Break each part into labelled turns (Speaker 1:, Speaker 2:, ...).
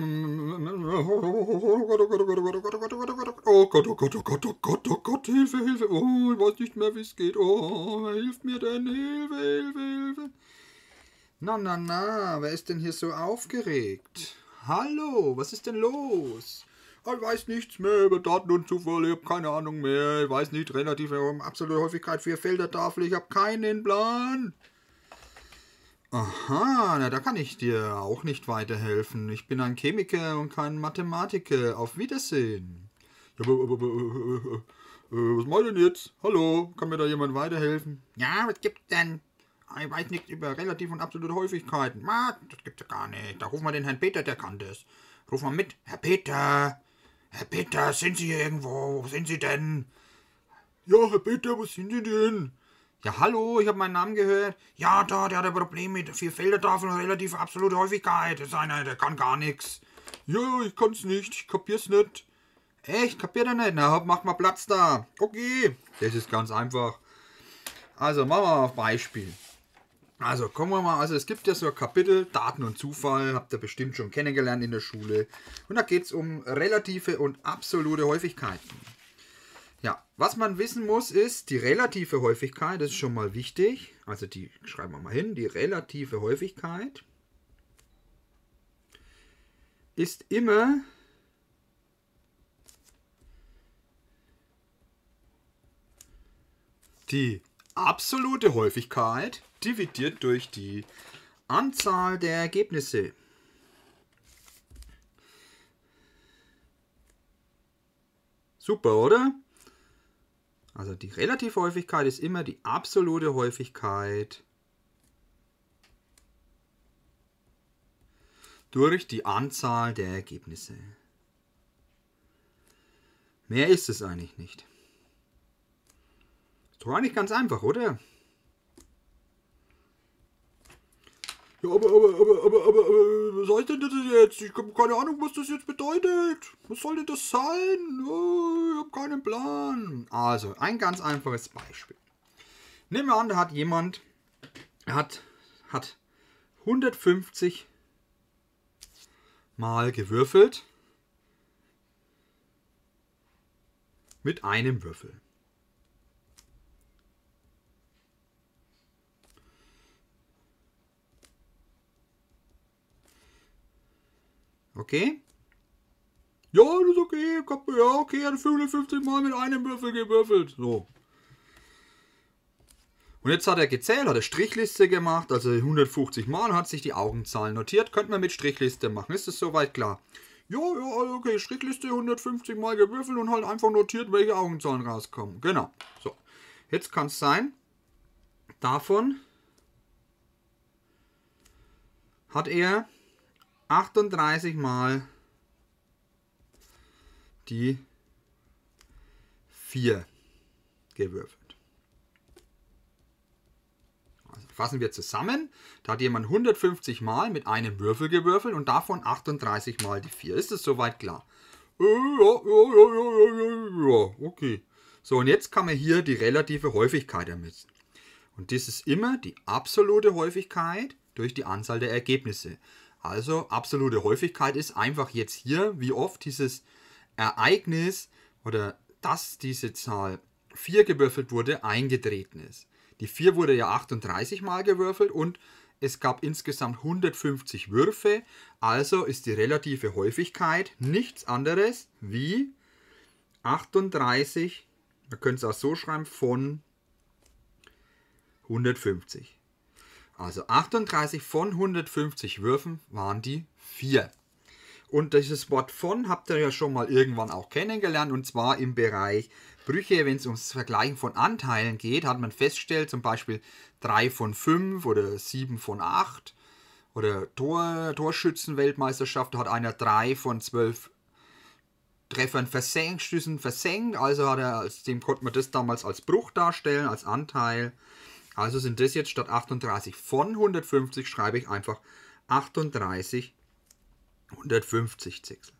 Speaker 1: Oh Gott, oh Gott, oh Gott, oh Gott, oh Gott, oh oh Gott, Gott, Hilfe, Hilfe. Oh, ich weiß nicht mehr, wie es geht. Oh, hilf mir denn? Hilfe, Hilfe, Hilfe. Na, na, na, wer ist denn hier so aufgeregt? Hallo, was ist denn los? Ich weiß nichts mehr über Daten und Zufall, ich habe keine Ahnung mehr. Ich weiß nicht, relative ähm, absolute Häufigkeit Felder, Feldertafel, ich habe keinen Plan. Aha, na da kann ich dir auch nicht weiterhelfen. Ich bin ein Chemiker und kein Mathematiker. Auf Wiedersehen. Ja, äh, äh, äh, was meint denn jetzt? Hallo, kann mir da jemand weiterhelfen? Ja, was gibt's denn? Ich weiß nichts über Relativ- und absolute Häufigkeiten. Ma, das gibt's ja gar nicht. Da rufen wir den Herrn Peter, der kann das. Ruf mal mit. Herr Peter! Herr Peter, sind Sie hier irgendwo? Wo sind Sie denn? Ja, Herr Peter, wo sind Sie denn? Ja, hallo, ich habe meinen Namen gehört. Ja, da, der hat ein Problem mit vier Feldertafeln und relativ absolute Häufigkeit. Das ist einer, der kann gar nichts. Ja, ich kann's nicht, ich kapier's nicht. Echt, kapiert er nicht? Na, hopp, mach mal Platz da. Okay, das ist ganz einfach. Also, machen wir mal ein Beispiel. Also, kommen wir mal, also es gibt ja so ein Kapitel Daten und Zufall, habt ihr bestimmt schon kennengelernt in der Schule. Und da geht es um relative und absolute Häufigkeiten. Ja, was man wissen muss, ist die relative Häufigkeit, das ist schon mal wichtig. Also die schreiben wir mal hin, die relative Häufigkeit ist immer die absolute Häufigkeit dividiert durch die Anzahl der Ergebnisse. Super, oder? Also die relative Häufigkeit ist immer die absolute Häufigkeit durch die Anzahl der Ergebnisse. Mehr ist es eigentlich nicht. Ist doch eigentlich ganz einfach, oder? Ja, aber, aber, aber, aber, aber, was heißt denn das jetzt? Ich habe keine Ahnung, was das jetzt bedeutet. Was soll denn das sein? Oh, ich habe keinen Plan. Also, ein ganz einfaches Beispiel. Nehmen wir an, da hat jemand, hat, hat 150 mal gewürfelt mit einem Würfel. Okay? Ja, das ist okay. Ja, okay, er hat 550 Mal mit einem Würfel gewürfelt. So. Und jetzt hat er gezählt, hat er Strichliste gemacht, also 150 Mal hat sich die Augenzahlen notiert. Könnte man mit Strichliste machen, ist es soweit klar? Ja, ja, also okay, Strichliste 150 Mal gewürfelt und halt einfach notiert, welche Augenzahlen rauskommen. Genau. So. Jetzt kann es sein, davon hat er 38 mal die 4 gewürfelt. Also fassen wir zusammen. Da hat jemand 150 Mal mit einem Würfel gewürfelt und davon 38 mal die 4. Ist es soweit klar? Äh, ja, ja, ja, ja, ja, ja, okay. So, und jetzt kann man hier die relative Häufigkeit ermessen. Und dies ist immer die absolute Häufigkeit durch die Anzahl der Ergebnisse. Also absolute Häufigkeit ist einfach jetzt hier, wie oft dieses Ereignis oder dass diese Zahl 4 gewürfelt wurde, eingetreten ist. Die 4 wurde ja 38 mal gewürfelt und es gab insgesamt 150 Würfe, also ist die relative Häufigkeit nichts anderes wie 38, man könnte es auch so schreiben, von 150. Also 38 von 150 Würfen waren die 4. Und dieses Wort von habt ihr ja schon mal irgendwann auch kennengelernt und zwar im Bereich Brüche, wenn es ums Vergleichen von Anteilen geht, hat man festgestellt, zum Beispiel 3 von 5 oder 7 von 8 oder Tor, torschützen da hat einer 3 von 12 Treffern versenkt, Schüssen versenkt, also hat er, dem konnte man das damals als Bruch darstellen, als Anteil. Also sind das jetzt statt 38 von 150 schreibe ich einfach 38 150 Zixel.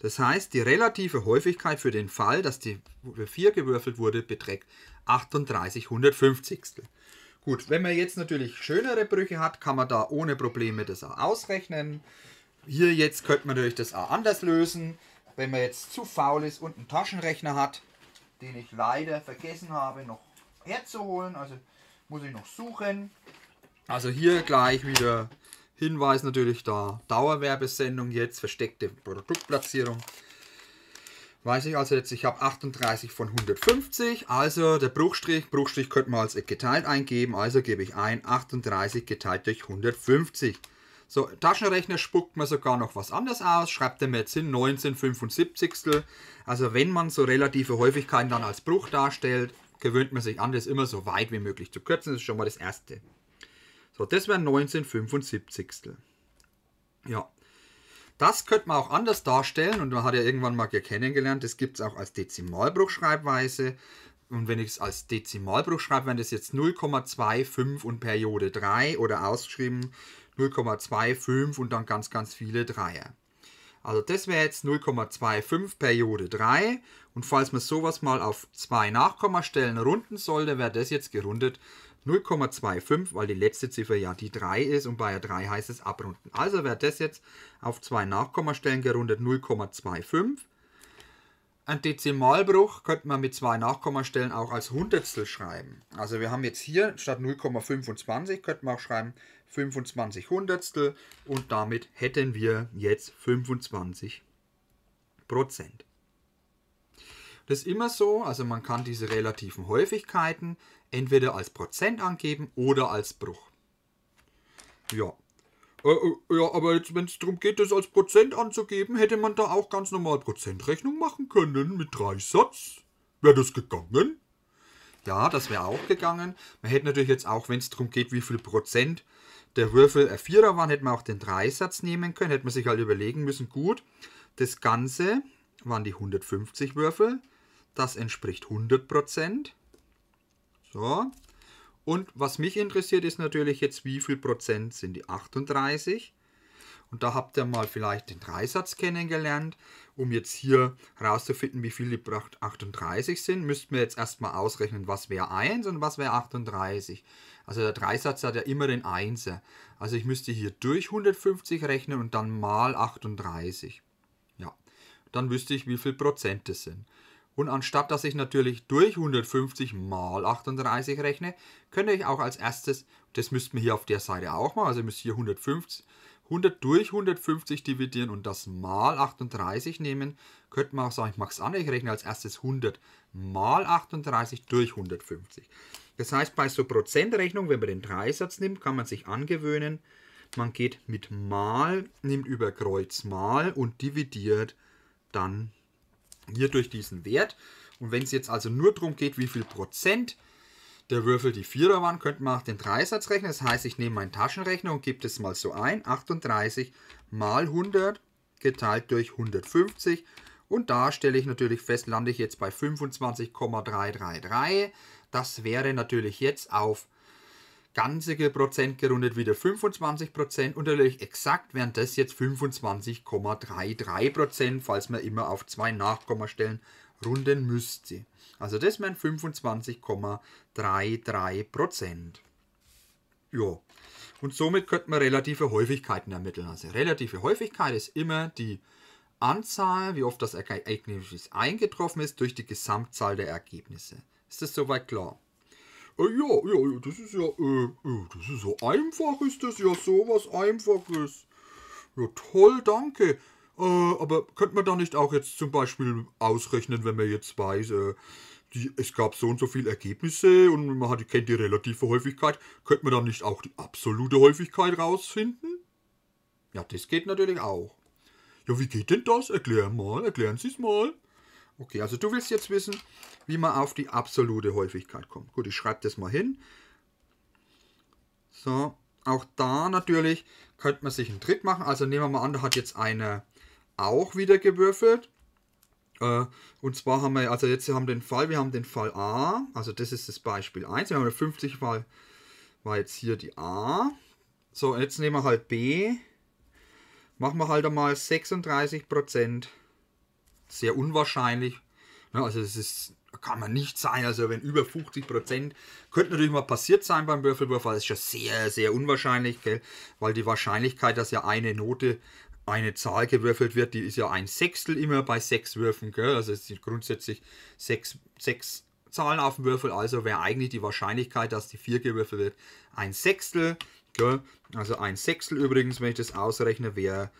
Speaker 1: Das heißt, die relative Häufigkeit für den Fall, dass die 4 gewürfelt wurde, beträgt 38 150. Gut, wenn man jetzt natürlich schönere Brüche hat, kann man da ohne Probleme das auch ausrechnen. Hier jetzt könnte man natürlich das auch anders lösen. Wenn man jetzt zu faul ist und einen Taschenrechner hat, den ich leider vergessen habe noch herzuholen, also muss ich noch suchen. Also hier gleich wieder Hinweis natürlich da. Dauerwerbesendung jetzt, versteckte Produktplatzierung. Weiß ich also jetzt, ich habe 38 von 150, also der Bruchstrich, Bruchstrich könnte man als geteilt eingeben, also gebe ich ein 38 geteilt durch 150. So, Taschenrechner spuckt man sogar noch was anderes aus, schreibt er mir jetzt hin 1975. Also wenn man so relative Häufigkeiten dann als Bruch darstellt, gewöhnt man sich an, das immer so weit wie möglich zu kürzen. Das ist schon mal das Erste. So, das wären 1975. Ja. Das könnte man auch anders darstellen und man hat ja irgendwann mal kennengelernt, das gibt es auch als Dezimalbruchschreibweise. Und wenn ich es als Dezimalbruch schreibe, wären das jetzt 0,25 und Periode 3 oder ausgeschrieben 0,25 und dann ganz, ganz viele Dreier. Also das wäre jetzt 0,25 Periode 3 und falls man sowas mal auf zwei Nachkommastellen runden sollte, wäre das jetzt gerundet 0,25, weil die letzte Ziffer ja die 3 ist und bei der 3 heißt es abrunden. Also wäre das jetzt auf zwei Nachkommastellen gerundet 0,25. Ein Dezimalbruch könnte man mit zwei Nachkommastellen auch als Hundertstel schreiben. Also wir haben jetzt hier statt 0,25 könnten wir auch schreiben 25 Hundertstel und damit hätten wir jetzt 25 Prozent. Das ist immer so, also man kann diese relativen Häufigkeiten entweder als Prozent angeben oder als Bruch. Ja. Äh, äh, ja, aber jetzt, wenn es darum geht, das als Prozent anzugeben, hätte man da auch ganz normal Prozentrechnung machen können mit Satz. Wäre das gegangen? Ja, das wäre auch gegangen. Man hätte natürlich jetzt auch, wenn es darum geht, wie viel Prozent der Würfel ein äh, Vierer waren, hätte man auch den Dreisatz nehmen können. Hätte man sich halt überlegen müssen, gut, das Ganze waren die 150 Würfel. Das entspricht 100%. So. Und was mich interessiert, ist natürlich jetzt, wie viel Prozent sind die 38? Und da habt ihr mal vielleicht den Dreisatz kennengelernt. Um jetzt hier herauszufinden, wie viel die 38 sind, müssten wir jetzt erstmal ausrechnen, was wäre 1 und was wäre 38. Also der Dreisatz hat ja immer den Einser. Also ich müsste hier durch 150 rechnen und dann mal 38. Ja, dann wüsste ich, wie viel Prozent das sind. Und anstatt dass ich natürlich durch 150 mal 38 rechne, könnte ich auch als erstes, das müssten wir hier auf der Seite auch mal, also müsst hier 150, 100 durch 150 dividieren und das mal 38 nehmen, könnte man auch sagen, ich mache es anders, ich rechne als erstes 100 mal 38 durch 150. Das heißt, bei so Prozentrechnung, wenn man den Dreisatz nimmt, kann man sich angewöhnen, man geht mit mal, nimmt über Kreuz mal und dividiert dann hier durch diesen Wert. Und wenn es jetzt also nur darum geht, wie viel Prozent der Würfel die Vierer waren, könnte man auch den Dreisatz rechnen. Das heißt, ich nehme meinen Taschenrechner und gebe das mal so ein. 38 mal 100 geteilt durch 150. Und da stelle ich natürlich fest, lande ich jetzt bei 25,333. Das wäre natürlich jetzt auf ganzige Prozent gerundet wieder 25 Prozent und natürlich exakt wären das jetzt 25,33 Prozent, falls man immer auf zwei Nachkommastellen runden müsste. Also das wären 25,33 Prozent. Ja. Und somit könnte man relative Häufigkeiten ermitteln. Also relative Häufigkeit ist immer die Anzahl, wie oft das Ereignis eingetroffen ist, durch die Gesamtzahl der Ergebnisse. Ist das soweit klar? Äh, ja, ja, ja, das ist ja, äh, äh, das ist so einfach, ist das ja sowas Einfaches. Ja, toll, danke. Äh, aber könnte man da nicht auch jetzt zum Beispiel ausrechnen, wenn man jetzt weiß, äh, die, es gab so und so viele Ergebnisse und man hat, kennt die relative Häufigkeit, könnte man dann nicht auch die absolute Häufigkeit rausfinden? Ja, das geht natürlich auch. Ja, wie geht denn das? Erklär mal, erklären Sie es mal. Okay, also du willst jetzt wissen, wie man auf die absolute Häufigkeit kommt. Gut, ich schreibe das mal hin. So, auch da natürlich könnte man sich einen Tritt machen. Also nehmen wir mal an, da hat jetzt einer auch wieder gewürfelt. Äh, und zwar haben wir, also jetzt haben wir den Fall, wir haben den Fall A, also das ist das Beispiel 1, wir haben eine 50 Fall, war jetzt hier die A. So, jetzt nehmen wir halt B, machen wir halt einmal 36 Prozent sehr unwahrscheinlich. Ne, also es ist, kann man nicht sein. Also wenn über 50 Prozent, könnte natürlich mal passiert sein beim Würfelwurf, aber das ist ja sehr, sehr unwahrscheinlich, gell? weil die Wahrscheinlichkeit, dass ja eine Note, eine Zahl gewürfelt wird, die ist ja ein Sechstel immer bei sechs Würfen. Gell? Also es sind grundsätzlich sechs, sechs Zahlen auf dem Würfel, also wäre eigentlich die Wahrscheinlichkeit, dass die 4 gewürfelt wird, ein Sechstel. Gell? Also ein Sechstel übrigens, wenn ich das ausrechne, wäre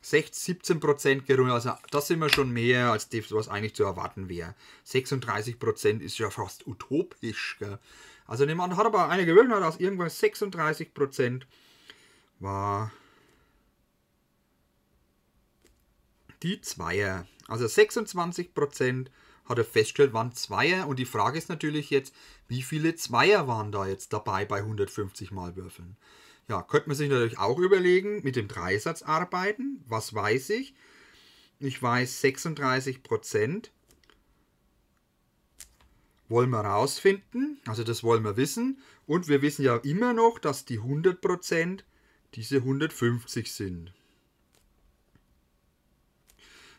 Speaker 1: 16, 17% gerungen. Also das sind wir schon mehr als das, was eigentlich zu erwarten wäre. 36% ist ja fast utopisch. Gell? Also der Mann hat aber eine gewonnen, hat aus irgendwann 36% war die Zweier. Also 26% hat er festgestellt, waren Zweier. Und die Frage ist natürlich jetzt, wie viele Zweier waren da jetzt dabei bei 150 Mal Würfeln? Ja, könnte man sich natürlich auch überlegen, mit dem Dreisatz arbeiten. Was weiß ich? Ich weiß 36 Prozent. Wollen wir rausfinden, also das wollen wir wissen. Und wir wissen ja immer noch, dass die 100 Prozent diese 150 sind.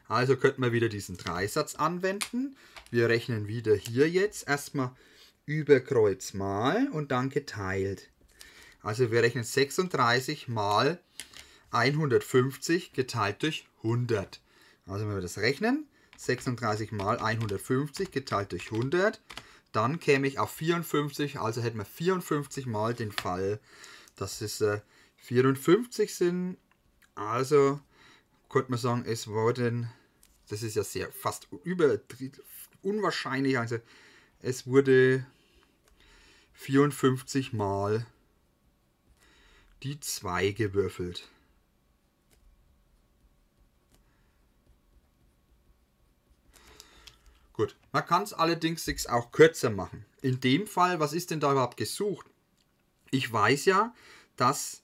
Speaker 1: Also könnten wir wieder diesen Dreisatz anwenden. Wir rechnen wieder hier jetzt erstmal über Kreuz mal und dann geteilt. Also wir rechnen 36 mal 150 geteilt durch 100. Also wenn wir das rechnen, 36 mal 150 geteilt durch 100, dann käme ich auf 54, also hätten wir 54 mal den Fall, dass es 54 äh, sind. Also könnte man sagen, es wurden, das ist ja sehr fast über, unwahrscheinlich, also es wurde 54 mal die 2 gewürfelt. Gut, man kann es allerdings auch kürzer machen. In dem Fall, was ist denn da überhaupt gesucht? Ich weiß ja, dass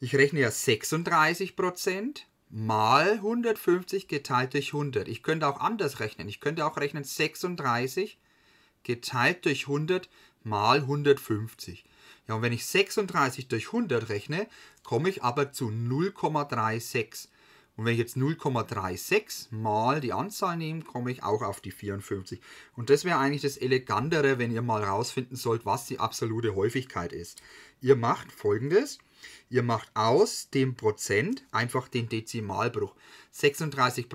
Speaker 1: ich rechne ja 36% mal 150 geteilt durch 100. Ich könnte auch anders rechnen. Ich könnte auch rechnen 36 geteilt durch 100 mal 150. Ja, und wenn ich 36 durch 100 rechne, komme ich aber zu 0,36. Und wenn ich jetzt 0,36 mal die Anzahl nehme, komme ich auch auf die 54. Und das wäre eigentlich das Elegantere, wenn ihr mal rausfinden sollt, was die absolute Häufigkeit ist. Ihr macht folgendes. Ihr macht aus dem Prozent einfach den Dezimalbruch. 36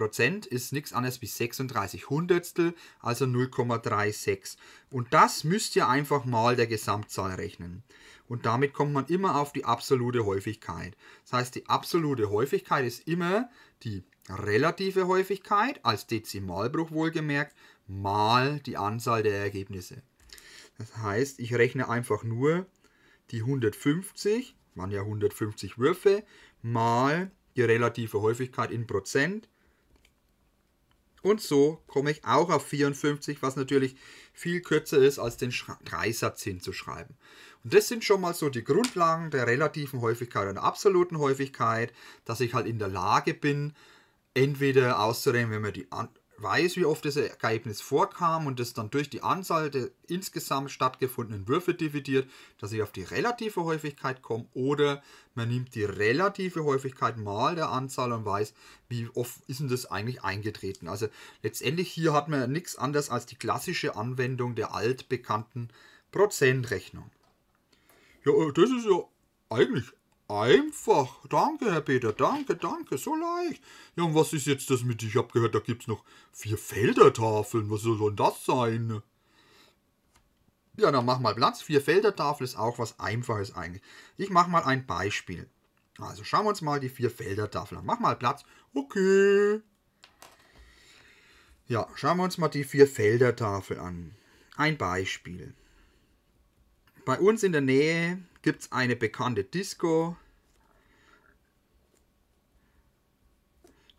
Speaker 1: ist nichts anderes wie 36 Hundertstel, also 0,36. Und das müsst ihr einfach mal der Gesamtzahl rechnen. Und damit kommt man immer auf die absolute Häufigkeit. Das heißt, die absolute Häufigkeit ist immer die relative Häufigkeit, als Dezimalbruch wohlgemerkt, mal die Anzahl der Ergebnisse. Das heißt, ich rechne einfach nur die 150 waren ja 150 Würfe mal die relative Häufigkeit in Prozent. Und so komme ich auch auf 54, was natürlich viel kürzer ist, als den Dreisatz hinzuschreiben. Und das sind schon mal so die Grundlagen der relativen Häufigkeit und der absoluten Häufigkeit, dass ich halt in der Lage bin, entweder auszurechnen, wenn man die weiß, wie oft das Ergebnis vorkam und das dann durch die Anzahl der insgesamt stattgefundenen Würfe dividiert, dass ich auf die relative Häufigkeit komme. Oder man nimmt die relative Häufigkeit mal der Anzahl und weiß, wie oft ist denn das eigentlich eingetreten. Also letztendlich hier hat man nichts anderes als die klassische Anwendung der altbekannten Prozentrechnung. Ja, äh, das ist ja eigentlich Einfach. Danke, Herr Peter. Danke, danke. So leicht. Ja, und was ist jetzt das mit? Ich hab gehört, da gibt's noch vier Feldertafeln. Was soll denn das sein? Ja, dann mach mal Platz. Vier Feldertafel ist auch was Einfaches eigentlich. Ich mach mal ein Beispiel. Also schauen wir uns mal die vier Feldertafel an. Mach mal Platz. Okay. Ja, schauen wir uns mal die vier Feldertafel an. Ein Beispiel. Bei uns in der Nähe gibt es eine bekannte Disco.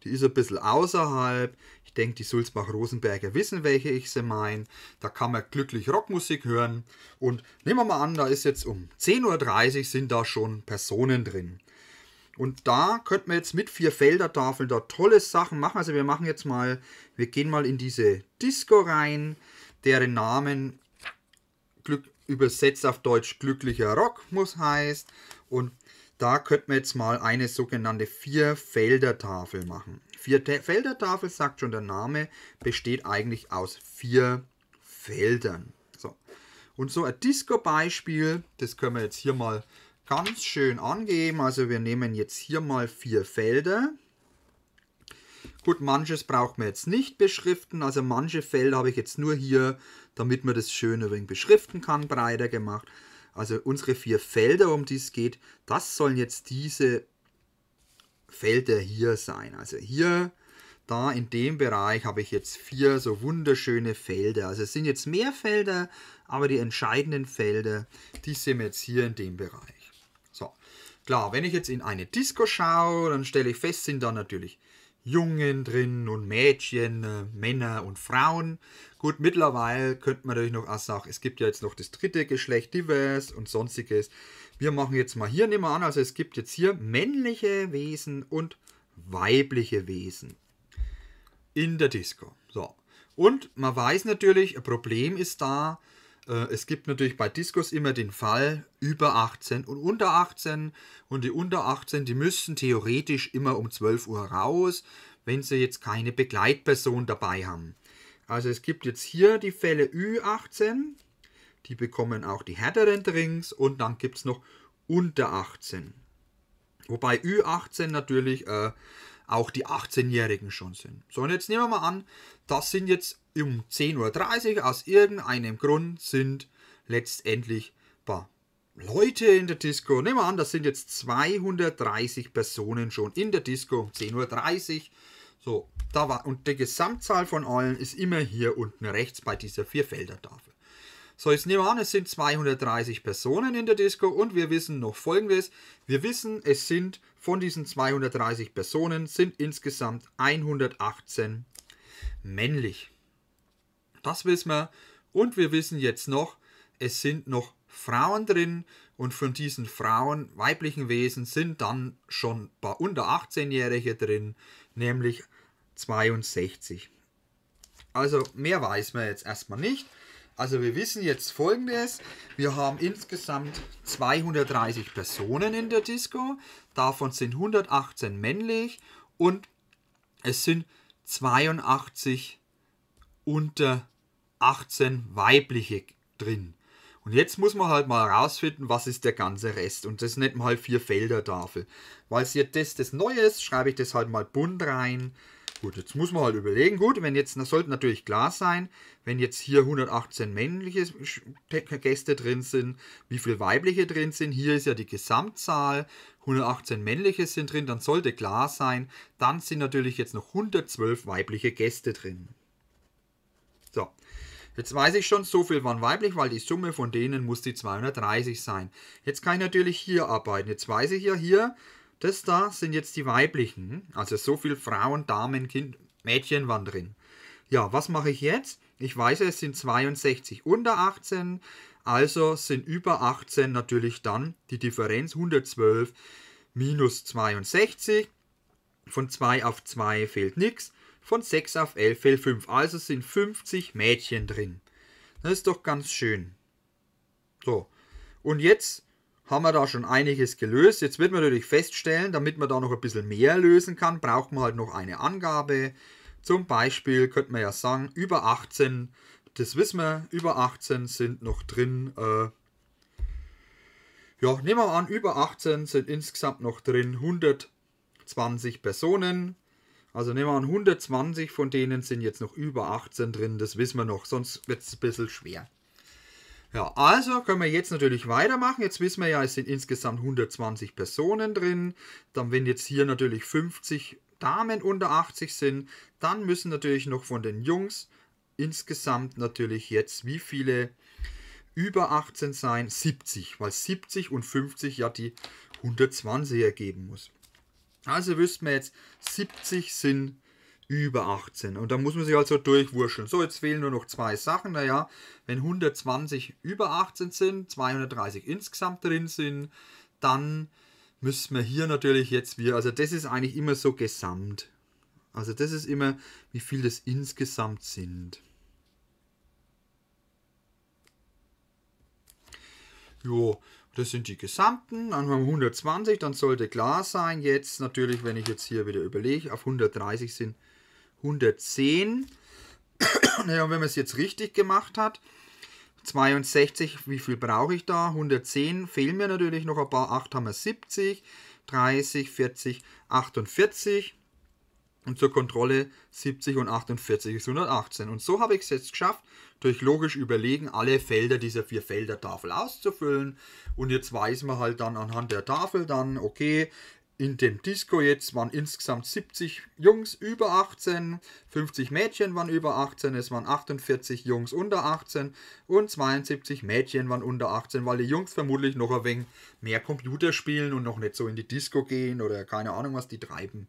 Speaker 1: Die ist ein bisschen außerhalb. Ich denke, die Sulzbach-Rosenberger wissen, welche ich sie meine. Da kann man glücklich Rockmusik hören. Und nehmen wir mal an, da ist jetzt um 10.30 Uhr sind da schon Personen drin. Und da könnten wir jetzt mit vier Feldertafeln da tolle Sachen machen. Also wir machen jetzt mal, wir gehen mal in diese Disco rein, deren Namen Glück, übersetzt auf Deutsch glücklicher Rock muss heißt. Und da könnten wir jetzt mal eine sogenannte Vier-Felder-Tafel machen. Vier-Felder-Tafel, sagt schon der Name, besteht eigentlich aus vier Feldern. So. Und so ein Disco-Beispiel, das können wir jetzt hier mal ganz schön angeben. Also wir nehmen jetzt hier mal vier Felder. Gut, manches braucht man jetzt nicht beschriften, also manche Felder habe ich jetzt nur hier, damit man das schön übrigens beschriften kann, breiter gemacht. Also unsere vier Felder, um die es geht, das sollen jetzt diese Felder hier sein. Also hier, da in dem Bereich habe ich jetzt vier so wunderschöne Felder. Also es sind jetzt mehr Felder, aber die entscheidenden Felder, die sind jetzt hier in dem Bereich. So, klar, wenn ich jetzt in eine Disco schaue, dann stelle ich fest, sind da natürlich Jungen drin und Mädchen, äh, Männer und Frauen. Gut, mittlerweile könnte man natürlich noch auch sagen, es gibt ja jetzt noch das dritte Geschlecht, divers und sonstiges. Wir machen jetzt mal hier, nehmen wir an, also es gibt jetzt hier männliche Wesen und weibliche Wesen in der Disco. So. Und man weiß natürlich, ein Problem ist da, äh, es gibt natürlich bei Discos immer den Fall über 18 und unter 18 und die unter 18, die müssen theoretisch immer um 12 Uhr raus, wenn sie jetzt keine Begleitperson dabei haben. Also es gibt jetzt hier die Fälle Ü18, die bekommen auch die härteren Drinks und dann gibt es noch unter 18. Wobei Ü18 natürlich äh, auch die 18-Jährigen schon sind. So, und jetzt nehmen wir mal an, das sind jetzt um 10.30 Uhr aus irgendeinem Grund sind letztendlich ein paar Leute in der Disco. Nehmen wir an, das sind jetzt 230 Personen schon in der Disco um 10.30 Uhr. So, da war, und die Gesamtzahl von allen ist immer hier unten rechts bei dieser Vierfelder-Tafel. So, jetzt nehmen wir an, es sind 230 Personen in der Disco und wir wissen noch folgendes. Wir wissen, es sind von diesen 230 Personen sind insgesamt 118 männlich. Das wissen wir. Und wir wissen jetzt noch, es sind noch Frauen drin und von diesen Frauen, weiblichen Wesen, sind dann schon ein paar unter 18-Jährige drin, nämlich 62. Also mehr weiß man jetzt erstmal nicht. Also wir wissen jetzt folgendes, wir haben insgesamt 230 Personen in der Disco, davon sind 118 männlich und es sind 82 unter 18. 18 weibliche drin. Und jetzt muss man halt mal herausfinden, was ist der ganze Rest. Und das nennt man halt vier Felder Tafel. Weil es jetzt das, das Neue ist, schreibe ich das halt mal bunt rein. Gut, jetzt muss man halt überlegen. Gut, wenn jetzt, das sollte natürlich klar sein, wenn jetzt hier 118 männliche Gäste drin sind, wie viele weibliche drin sind. Hier ist ja die Gesamtzahl. 118 männliche sind drin, dann sollte klar sein. Dann sind natürlich jetzt noch 112 weibliche Gäste drin. Jetzt weiß ich schon, so viel waren weiblich, weil die Summe von denen muss die 230 sein. Jetzt kann ich natürlich hier arbeiten. Jetzt weiß ich ja hier, das da sind jetzt die weiblichen. Also so viel Frauen, Damen, kind, Mädchen waren drin. Ja, was mache ich jetzt? Ich weiß, es sind 62 unter 18, also sind über 18 natürlich dann die Differenz 112 minus 62. Von 2 auf 2 fehlt nichts. Von 6 auf 11 fällt 5. Also sind 50 Mädchen drin. Das ist doch ganz schön. So. Und jetzt haben wir da schon einiges gelöst. Jetzt wird man natürlich feststellen, damit man da noch ein bisschen mehr lösen kann, braucht man halt noch eine Angabe. Zum Beispiel könnte man ja sagen, über 18, das wissen wir, über 18 sind noch drin. Äh, ja, nehmen wir an, über 18 sind insgesamt noch drin 120 Personen. Also nehmen wir an, 120 von denen sind jetzt noch über 18 drin, das wissen wir noch, sonst wird es ein bisschen schwer. Ja, also können wir jetzt natürlich weitermachen. Jetzt wissen wir ja, es sind insgesamt 120 Personen drin. Dann, wenn jetzt hier natürlich 50 Damen unter 80 sind, dann müssen natürlich noch von den Jungs insgesamt natürlich jetzt wie viele über 18 sein? 70, weil 70 und 50 ja die 120 ergeben muss. Also wüssten wir jetzt, 70 sind über 18. Und da muss man sich also durchwurscheln. So, jetzt fehlen nur noch zwei Sachen. Naja, wenn 120 über 18 sind, 230 insgesamt drin sind, dann müssen wir hier natürlich jetzt wieder, also das ist eigentlich immer so gesamt. Also das ist immer, wie viel das insgesamt sind. Jo, das sind die gesamten. Dann haben wir 120, dann sollte klar sein. Jetzt natürlich, wenn ich jetzt hier wieder überlege, auf 130 sind 110. naja, und wenn man es jetzt richtig gemacht hat, 62, wie viel brauche ich da? 110 fehlen mir natürlich noch ein paar. 8 haben wir 70, 30, 40, 48 und zur Kontrolle 70 und 48 ist 118. Und so habe ich es jetzt geschafft, durch logisch Überlegen alle Felder dieser vier Felder-Tafel auszufüllen. Und jetzt weiß man halt dann anhand der Tafel dann, okay, in dem Disco jetzt waren insgesamt 70 Jungs über 18, 50 Mädchen waren über 18, es waren 48 Jungs unter 18 und 72 Mädchen waren unter 18, weil die Jungs vermutlich noch ein wenig mehr Computer spielen und noch nicht so in die Disco gehen oder keine Ahnung, was die treiben.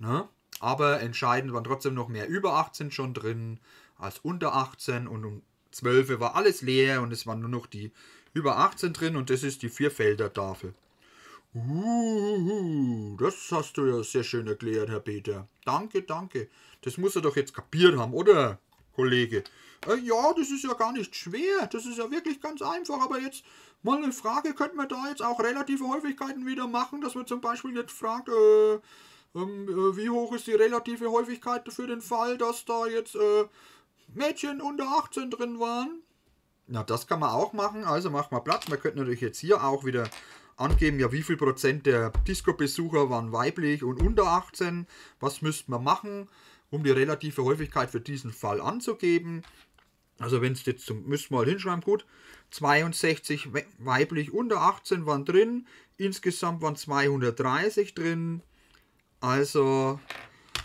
Speaker 1: Ne? Aber entscheidend waren trotzdem noch mehr über 18 schon drin als unter 18 und um 12 war alles leer und es waren nur noch die über 18 drin und das ist die Vierfelder-Tafel. Uh, das hast du ja sehr schön erklärt, Herr Peter. Danke, danke. Das muss er doch jetzt kapiert haben, oder, Kollege? Äh, ja, das ist ja gar nicht schwer. Das ist ja wirklich ganz einfach. Aber jetzt mal eine Frage, könnten wir da jetzt auch relative Häufigkeiten wieder machen, dass man zum Beispiel jetzt fragt, äh, ähm, äh, wie hoch ist die relative Häufigkeit für den Fall, dass da jetzt äh, Mädchen unter 18 drin waren? Na, das kann man auch machen. Also macht wir Platz. Man könnte natürlich jetzt hier auch wieder angeben, ja, wie viel Prozent der Disco-Besucher waren weiblich und unter 18. Was müssten wir machen, um die relative Häufigkeit für diesen Fall anzugeben? Also wenn es jetzt zum, müssen wir halt hinschreiben, gut, 62 weiblich unter 18 waren drin, insgesamt waren 230 drin, also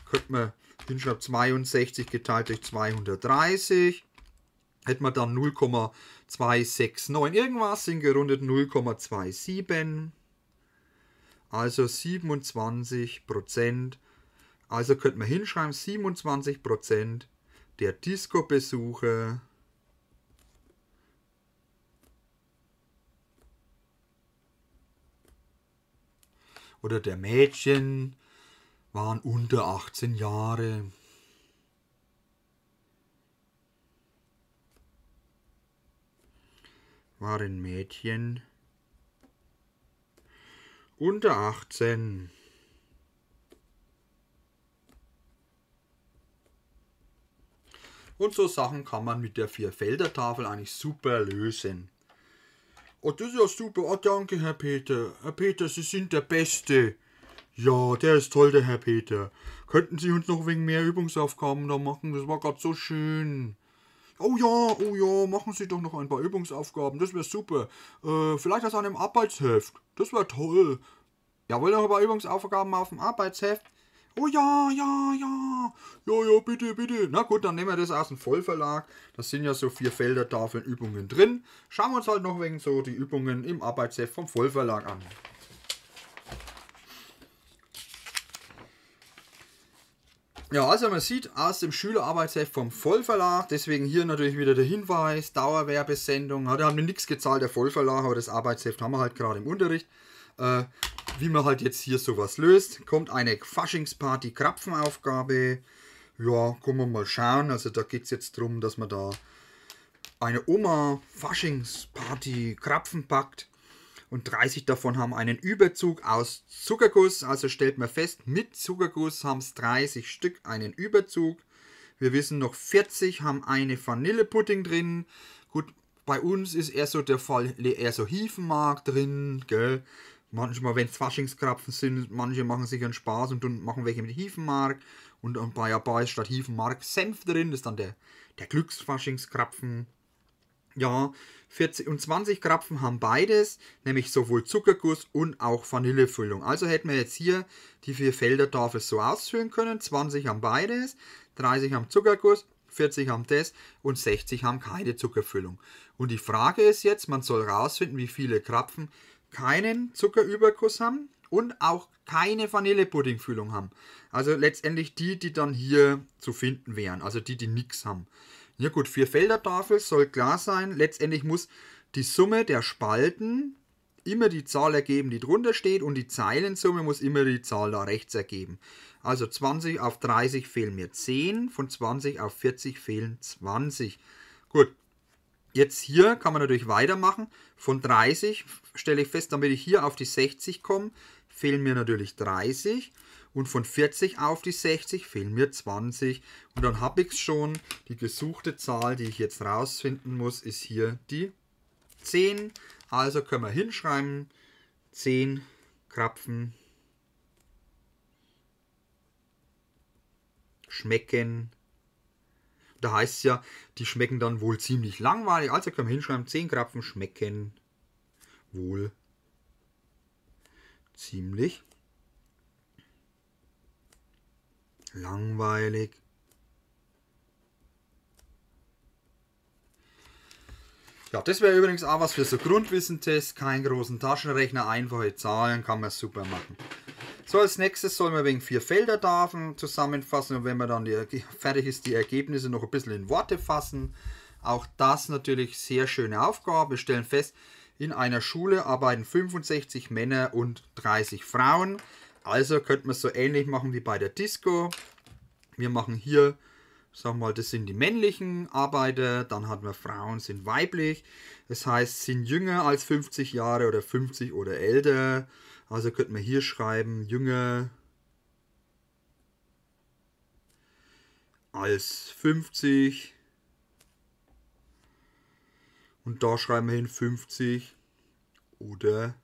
Speaker 1: könnte man hinschreiben 62 geteilt durch 230. Hätten wir dann 0,269 irgendwas, sind gerundet 0,27. Also 27 Prozent. Also könnte man hinschreiben 27 Prozent der disco besuche oder der Mädchen waren unter 18 Jahre. Waren Mädchen unter 18. Und so Sachen kann man mit der Vierfelder-Tafel eigentlich super lösen. Oh, das ist ja super. Oh, danke, Herr Peter. Herr Peter, Sie sind der Beste. Ja, der ist toll, der Herr Peter. Könnten Sie uns noch wegen mehr Übungsaufgaben da machen? Das war gerade so schön. Oh ja, oh ja, machen Sie doch noch ein paar Übungsaufgaben. Das wäre super. Äh, vielleicht aus einem Arbeitsheft. Das wäre toll. Ja, wollen noch ein paar Übungsaufgaben auf dem Arbeitsheft? Oh ja, ja, ja. Ja, ja, bitte, bitte. Na gut, dann nehmen wir das aus dem Vollverlag. Da sind ja so vier Felder da für Übungen drin. Schauen wir uns halt noch wegen so die Übungen im Arbeitsheft vom Vollverlag an. Ja, also man sieht aus dem Schülerarbeitsheft vom Vollverlag, deswegen hier natürlich wieder der Hinweis, Dauerwerbesendung, da haben wir nichts gezahlt, der Vollverlag, aber das Arbeitsheft haben wir halt gerade im Unterricht. Äh, wie man halt jetzt hier sowas löst, kommt eine Faschingsparty Krapfenaufgabe. Ja, können wir mal schauen, also da geht es jetzt darum, dass man da eine Oma Faschingsparty Krapfen packt und 30 davon haben einen Überzug aus Zuckerguss. Also stellt man fest, mit Zuckerguss haben es 30 Stück einen Überzug. Wir wissen noch 40 haben eine Vanillepudding drin. Gut, bei uns ist eher so der Fall, eher so Hiefenmark drin, gell? Manchmal, wenn es Faschingskrapfen sind, manche machen sich einen Spaß und machen welche mit Hiefenmark. Und ein paar ist statt Hiefenmark Senf drin, das ist dann der, der Glücksfaschingskrapfen. Ja, 40 und 20 Krapfen haben beides, nämlich sowohl Zuckerguss und auch Vanillefüllung. Also hätten wir jetzt hier die vier Felder Tafel so ausfüllen können. 20 haben beides, 30 haben Zuckerguss, 40 haben das und 60 haben keine Zuckerfüllung. Und die Frage ist jetzt, man soll herausfinden, wie viele Krapfen keinen Zuckerüberguss haben und auch keine Vanillepuddingfüllung haben. Also letztendlich die, die dann hier zu finden wären, also die, die nichts haben. Ja gut, vier Felder-Tafel soll klar sein. Letztendlich muss die Summe der Spalten immer die Zahl ergeben, die drunter steht und die Zeilensumme muss immer die Zahl da rechts ergeben. Also 20 auf 30 fehlen mir 10, von 20 auf 40 fehlen 20. Gut, jetzt hier kann man natürlich weitermachen. Von 30 stelle ich fest, damit ich hier auf die 60 komme, fehlen mir natürlich 30 und von 40 auf die 60 fehlen mir 20 und dann habe ich es schon. Die gesuchte Zahl, die ich jetzt rausfinden muss, ist hier die 10. Also können wir hinschreiben 10 Krapfen schmecken. Da heißt es ja, die schmecken dann wohl ziemlich langweilig. Also können wir hinschreiben 10 Krapfen schmecken wohl ziemlich langweilig. Ja, das wäre übrigens auch was für so Grundwissentests. Keinen großen Taschenrechner, einfache Zahlen kann man super machen. So, als nächstes soll man wegen vier Feldertafeln zusammenfassen und wenn man dann die, fertig ist, die Ergebnisse noch ein bisschen in Worte fassen. Auch das natürlich sehr schöne Aufgabe. Wir stellen fest, in einer Schule arbeiten 65 Männer und 30 Frauen. Also könnten wir es so ähnlich machen wie bei der Disco. Wir machen hier, sagen wir mal, das sind die männlichen Arbeiter, dann haben wir Frauen sind weiblich. Das heißt, sind jünger als 50 Jahre oder 50 oder älter. Also könnten wir hier schreiben, jünger als 50. Und da schreiben wir hin 50 oder älter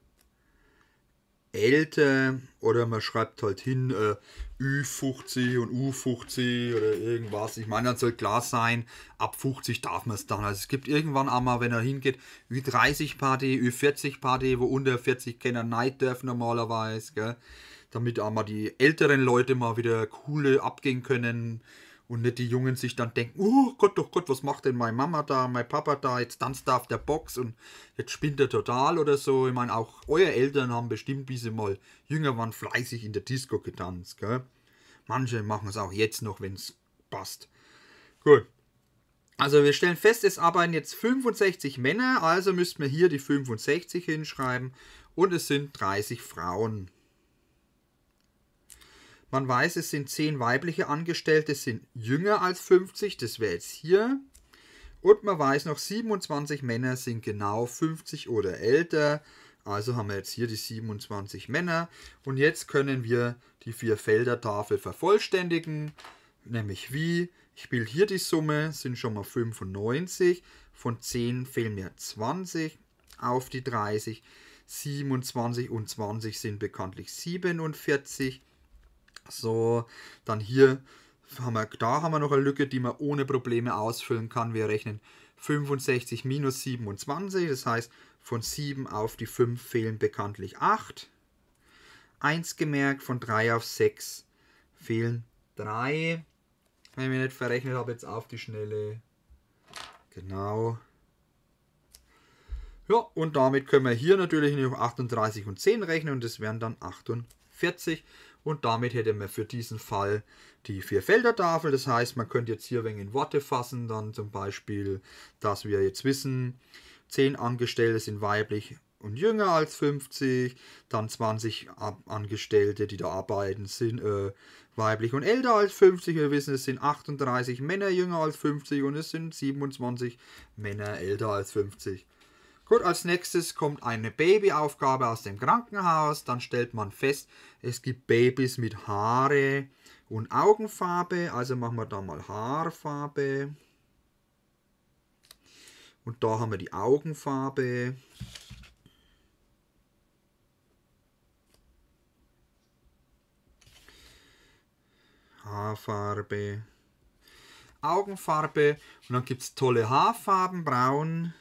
Speaker 1: älter oder man schreibt halt hin äh, Ü50 und U50 oder irgendwas. Ich meine, dann soll klar sein, ab 50 darf man es dann. Also es gibt irgendwann einmal, wenn er hingeht, Ü30 Party, Ü40 Party, wo unter 40 keiner Neid dürfen normalerweise, gell? damit einmal die älteren Leute mal wieder coole abgehen können. Und nicht die Jungen sich dann denken, oh Gott, doch Gott, was macht denn meine Mama da, mein Papa da, jetzt tanzt er auf der Box und jetzt spinnt er total oder so. Ich meine, auch eure Eltern haben bestimmt, wie sie mal jünger waren, fleißig in der Disco getanzt, gell? Manche machen es auch jetzt noch, wenn es passt. Gut. Also wir stellen fest, es arbeiten jetzt 65 Männer, also müssten wir hier die 65 hinschreiben und es sind 30 Frauen. Man weiß, es sind 10 weibliche Angestellte, sind jünger als 50, das wäre jetzt hier. Und man weiß noch, 27 Männer sind genau 50 oder älter. Also haben wir jetzt hier die 27 Männer. Und jetzt können wir die vier Felder Tafel vervollständigen. Nämlich wie? Ich bilde hier die Summe, sind schon mal 95. Von 10 fehlen mir 20 auf die 30. 27 und 20 sind bekanntlich 47. So, dann hier haben wir, da haben wir noch eine Lücke, die man ohne Probleme ausfüllen kann. Wir rechnen 65 minus 27, das heißt von 7 auf die 5 fehlen bekanntlich 8. 1 gemerkt, von 3 auf 6 fehlen 3. Wenn ich nicht verrechnet habe, jetzt auf die Schnelle. Genau. Ja, und damit können wir hier natürlich noch 38 und 10 rechnen und das wären dann 48. Und damit hätte man für diesen Fall die Vierfelder-Tafel. Das heißt, man könnte jetzt hier wegen in Worte fassen, dann zum Beispiel, dass wir jetzt wissen, 10 Angestellte sind weiblich und jünger als 50, dann 20 Angestellte, die da arbeiten, sind äh, weiblich und älter als 50. Wir wissen, es sind 38 Männer jünger als 50 und es sind 27 Männer älter als 50. Gut, als nächstes kommt eine Babyaufgabe aus dem Krankenhaus. Dann stellt man fest, es gibt Babys mit Haare und Augenfarbe. Also machen wir da mal Haarfarbe. Und da haben wir die Augenfarbe. Haarfarbe. Augenfarbe. Und dann gibt es tolle Haarfarben, braun,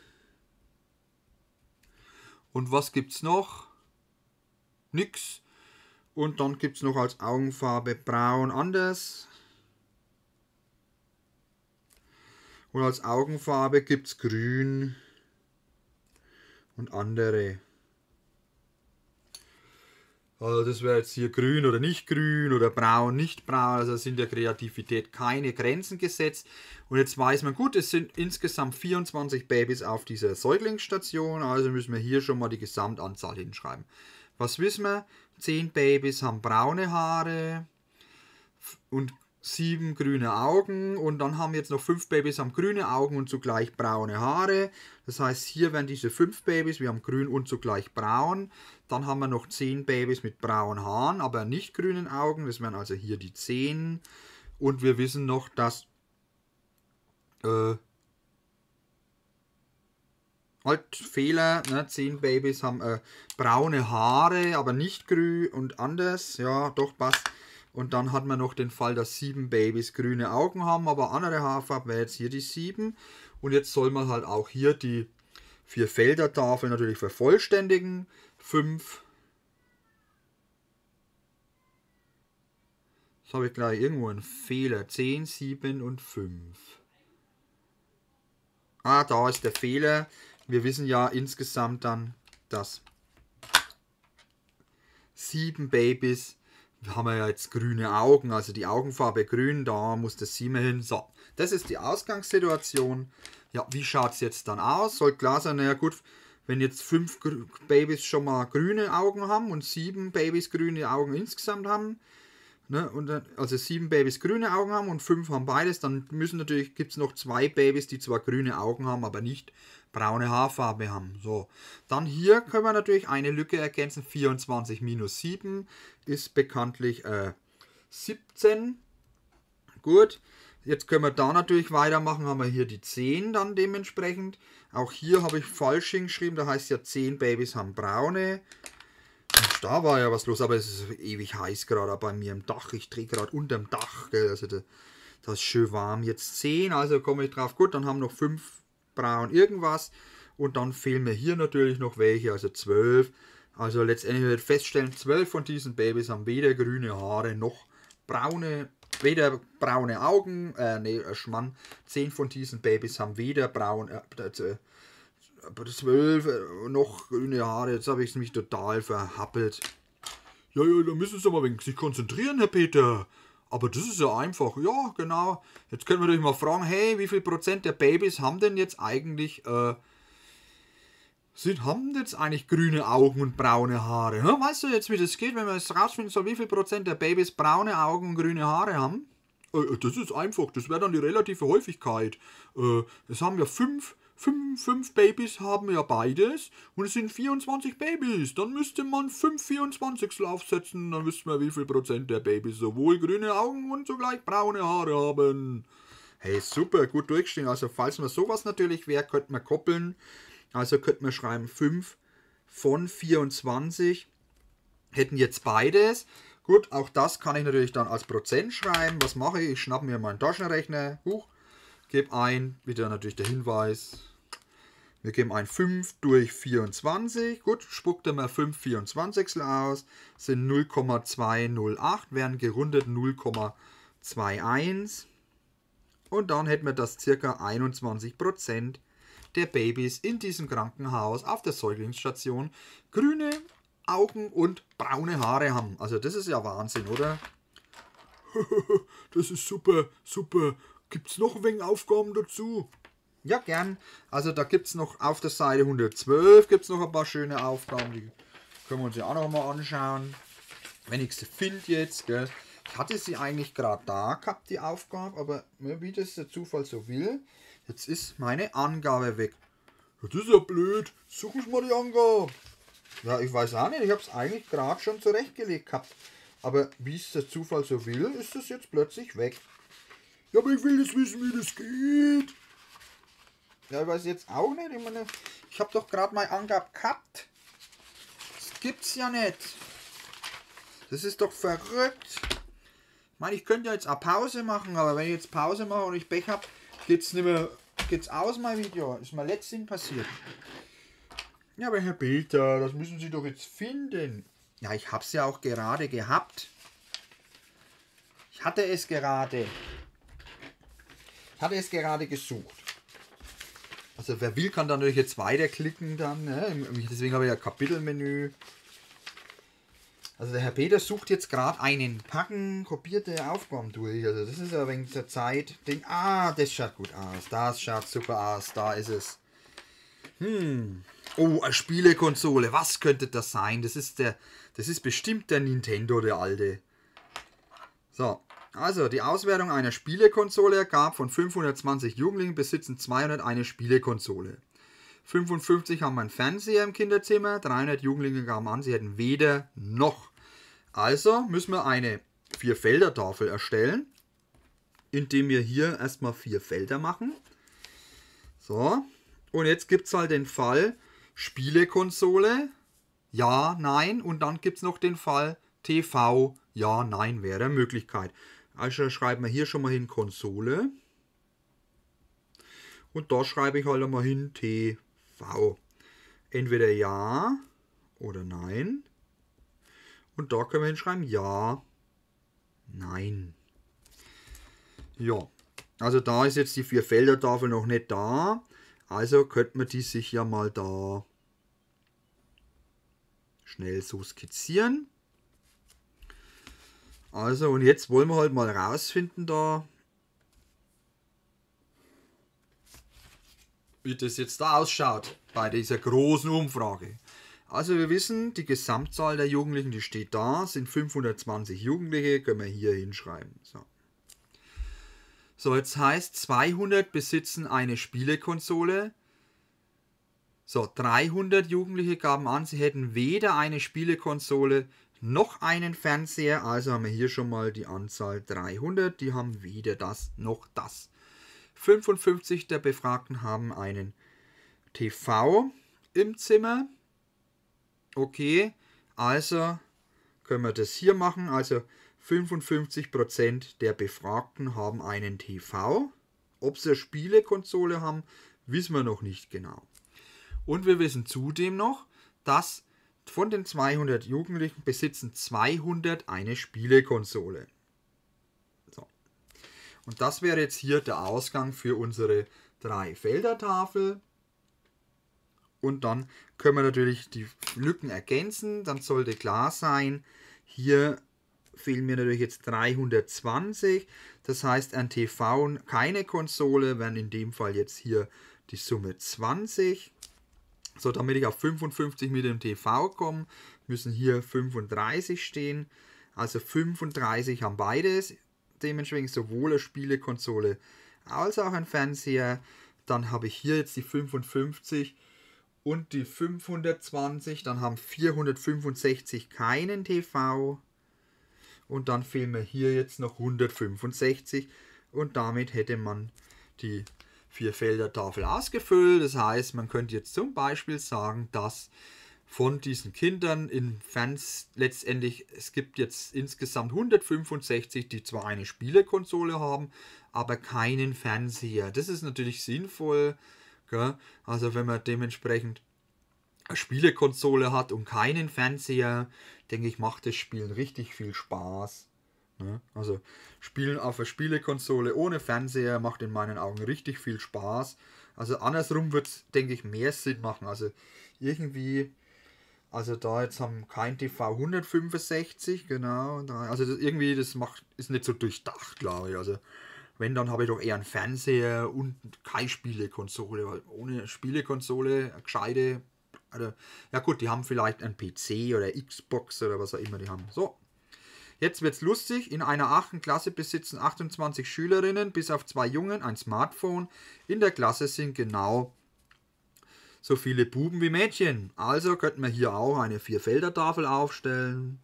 Speaker 1: und was gibt es noch? Nix. Und dann gibt es noch als Augenfarbe braun anders. Und als Augenfarbe gibt es grün und andere. Also das wäre jetzt hier grün oder nicht grün oder braun, nicht braun. Also sind der Kreativität keine Grenzen gesetzt. Und jetzt weiß man, gut, es sind insgesamt 24 Babys auf dieser Säuglingsstation, also müssen wir hier schon mal die Gesamtanzahl hinschreiben. Was wissen wir? 10 Babys haben braune Haare und 7 grüne Augen und dann haben wir jetzt noch 5 Babys haben grüne Augen und zugleich braune Haare. Das heißt, hier werden diese 5 Babys, wir haben grün und zugleich braun, dann haben wir noch 10 Babys mit braunen Haaren, aber nicht grünen Augen. Das wären also hier die 10. Und wir wissen noch, dass... Äh, halt Fehler, ne? 10 Babys haben äh, braune Haare, aber nicht grün und anders. Ja, doch, passt. Und dann hat man noch den Fall, dass 7 Babys grüne Augen haben, aber andere Haarfarbe wäre jetzt hier die 7. Und jetzt soll man halt auch hier die vier Felder Tafel natürlich vervollständigen. 5. Jetzt habe ich gleich irgendwo einen Fehler. 10, 7 und 5. Ah, da ist der Fehler. Wir wissen ja insgesamt dann, dass 7 Babys haben wir ja jetzt grüne Augen, also die Augenfarbe grün, da muss das 7 hin. So, das ist die Ausgangssituation. Ja, wie schaut es jetzt dann aus? Soll klar sein, naja gut, wenn jetzt fünf Gr Babys schon mal grüne Augen haben und sieben Babys grüne Augen insgesamt haben, ne, und, also sieben Babys grüne Augen haben und fünf haben beides, dann müssen natürlich, gibt es noch zwei Babys, die zwar grüne Augen haben, aber nicht braune Haarfarbe haben. So, dann hier können wir natürlich eine Lücke ergänzen. 24 minus 7 ist bekanntlich äh, 17. Gut, Jetzt können wir da natürlich weitermachen, haben wir hier die 10 dann dementsprechend. Auch hier habe ich falsch hingeschrieben, da heißt ja 10 Babys haben braune. da war ja was los, aber es ist ewig heiß gerade bei mir im Dach. Ich drehe gerade unterm Dach, gell? also das ist schön warm. Jetzt 10, also komme ich drauf, gut, dann haben noch 5 braun irgendwas. Und dann fehlen mir hier natürlich noch welche, also 12. Also letztendlich wird feststellen, 12 von diesen Babys haben weder grüne Haare noch braune Haare weder braune Augen, äh, nee, äh, Schmann, zehn von diesen Babys haben weder braune, äh, zwölf äh, noch grüne Haare. Jetzt habe ich es mich total verhappelt. Ja, ja, da müssen Sie mal ein wenig sich konzentrieren, Herr Peter. Aber das ist ja einfach. Ja, genau. Jetzt können wir natürlich mal fragen, hey, wie viel Prozent der Babys haben denn jetzt eigentlich äh, sind, haben jetzt eigentlich grüne Augen und braune Haare? Hm? Weißt du jetzt, wie das geht, wenn man jetzt rausfinden soll, wie viel Prozent der Babys braune Augen und grüne Haare haben? Äh, äh, das ist einfach, das wäre dann die relative Häufigkeit. Äh, es haben ja fünf, fünf, fünf Babys haben ja beides und es sind 24 Babys. Dann müsste man fünf 24 aufsetzen, dann wüssten wir, wie viel Prozent der Babys sowohl grüne Augen und zugleich braune Haare haben. Hey, super, gut durchstehen. Also, falls man sowas natürlich wäre, könnte man koppeln. Also könnten wir schreiben, 5 von 24 hätten jetzt beides. Gut, auch das kann ich natürlich dann als Prozent schreiben. Was mache ich? Ich schnappe mir meinen Taschenrechner, huch, gebe ein, wieder natürlich der Hinweis, wir geben ein 5 durch 24. Gut, spuckt er mal 5 24 aus, sind 0,208, werden gerundet 0,21. Und dann hätten wir das circa 21% Prozent der Babys in diesem Krankenhaus auf der Säuglingsstation grüne Augen und braune Haare haben. Also das ist ja Wahnsinn, oder? das ist super, super. Gibt es noch ein wenig Aufgaben dazu? Ja, gern. Also da gibt es noch auf der Seite 112 gibt's noch ein paar schöne Aufgaben. Die können wir uns ja auch noch mal anschauen. Wenn ich sie finde jetzt, gell. Ich hatte sie eigentlich gerade da gehabt, die Aufgabe, aber wie das der Zufall so will, Jetzt ist meine Angabe weg. Das ist ja blöd. Such uns mal die Angabe. Ja, ich weiß auch nicht. Ich habe es eigentlich gerade schon zurechtgelegt gehabt. Aber wie es der Zufall so will, ist es jetzt plötzlich weg. Ja, aber ich will jetzt wissen, wie das geht. Ja, ich weiß jetzt auch nicht. Ich ich habe doch gerade meine Angabe gehabt. Das gibt's ja nicht. Das ist doch verrückt. Ich meine, ich könnte ja jetzt eine Pause machen, aber wenn ich jetzt Pause mache und ich Pech habe, geht's nicht mehr, geht's aus, mein Video. Ist mir letztens passiert. Ja, aber Herr Peter, das müssen Sie doch jetzt finden. Ja, ich hab's ja auch gerade gehabt. Ich hatte es gerade. Ich hatte es gerade gesucht. Also wer will, kann dann natürlich jetzt weiterklicken dann. Ne? Deswegen habe ich ja Kapitelmenü. Also der Herr Peter sucht jetzt gerade einen. Packen kopierte Aufgaben durch. Also das ist ja wegen der Zeit. Ding. Ah, das schaut gut aus. Das schaut super aus. Da ist es. Hm. Oh, eine Spielekonsole. Was könnte das sein? Das ist der. Das ist bestimmt der Nintendo, der alte. So. Also, die Auswertung einer Spielekonsole ergab, von 520 Jugendlichen besitzen 200 eine Spielekonsole. 55 haben einen Fernseher im Kinderzimmer, 300 Jugendliche gaben an, sie hätten weder noch also müssen wir eine Vier-Felder-Tafel erstellen, indem wir hier erstmal vier Felder machen. So, und jetzt gibt es halt den Fall Spielekonsole, ja, nein, und dann gibt es noch den Fall TV, ja, nein, wäre eine Möglichkeit. Also schreiben wir hier schon mal hin Konsole. Und da schreibe ich halt mal hin TV. Entweder ja oder nein. Und da können wir hinschreiben, ja, nein. Ja, also da ist jetzt die vier Felder Tafel noch nicht da. Also könnte man die sich ja mal da schnell so skizzieren. Also und jetzt wollen wir halt mal rausfinden da, wie das jetzt da ausschaut bei dieser großen Umfrage. Also wir wissen, die Gesamtzahl der Jugendlichen, die steht da, sind 520 Jugendliche, können wir hier hinschreiben. So, so jetzt heißt 200 besitzen eine Spielekonsole. So, 300 Jugendliche gaben an, sie hätten weder eine Spielekonsole noch einen Fernseher. Also haben wir hier schon mal die Anzahl 300, die haben weder das noch das. 55 der Befragten haben einen TV im Zimmer. Okay, also können wir das hier machen. Also 55% der Befragten haben einen TV. Ob sie eine Spielekonsole haben, wissen wir noch nicht genau. Und wir wissen zudem noch, dass von den 200 Jugendlichen besitzen 200 eine Spielekonsole. So. Und das wäre jetzt hier der Ausgang für unsere drei Feldertafel. Und dann können wir natürlich die Lücken ergänzen. Dann sollte klar sein, hier fehlen mir natürlich jetzt 320. Das heißt, ein TV und keine Konsole wären in dem Fall jetzt hier die Summe 20. So, damit ich auf 55 mit dem TV komme, müssen hier 35 stehen. Also 35 haben beides. Dementsprechend sowohl eine Spielekonsole als auch ein Fernseher. Dann habe ich hier jetzt die 55 und die 520, dann haben 465 keinen TV und dann fehlen mir hier jetzt noch 165 und damit hätte man die Vierfelder-Tafel ausgefüllt. Das heißt, man könnte jetzt zum Beispiel sagen, dass von diesen Kindern in Fans letztendlich, es gibt jetzt insgesamt 165, die zwar eine Spielekonsole haben, aber keinen Fernseher. Das ist natürlich sinnvoll, Gell? Also wenn man dementsprechend eine Spielekonsole hat und keinen Fernseher, denke ich, macht das Spielen richtig viel Spaß. Ne? Also Spielen auf einer Spielekonsole ohne Fernseher macht in meinen Augen richtig viel Spaß. Also andersrum wird es, denke ich, mehr Sinn machen. Also irgendwie, also da jetzt haben kein TV 165, genau. Also irgendwie, das macht, ist nicht so durchdacht, glaube ich. Also wenn, dann habe ich doch eher einen Fernseher und keine Spielekonsole, weil ohne Spielekonsole, gescheite, also, ja gut, die haben vielleicht einen PC oder Xbox oder was auch immer die haben. So, Jetzt wird es lustig. In einer 8. Klasse besitzen 28 Schülerinnen bis auf zwei Jungen ein Smartphone. In der Klasse sind genau so viele Buben wie Mädchen. Also könnten wir hier auch eine Vierfelder-Tafel aufstellen.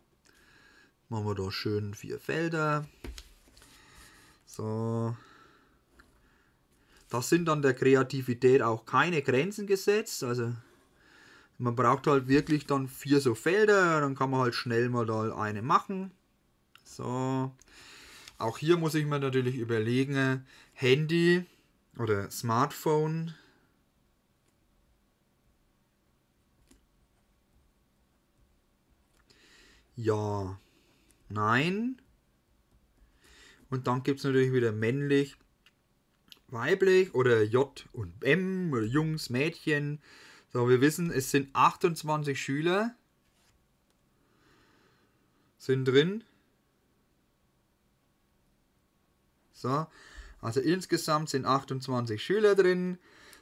Speaker 1: Machen wir da schön vier Felder. So. Das sind dann der Kreativität auch keine Grenzen gesetzt. Also man braucht halt wirklich dann vier so Felder, dann kann man halt schnell mal da eine machen. So. Auch hier muss ich mir natürlich überlegen, Handy oder Smartphone. Ja. Nein. Und dann gibt es natürlich wieder männlich, weiblich oder J und M oder Jungs, Mädchen. So, wir wissen, es sind 28 Schüler sind drin. So, also insgesamt sind 28 Schüler drin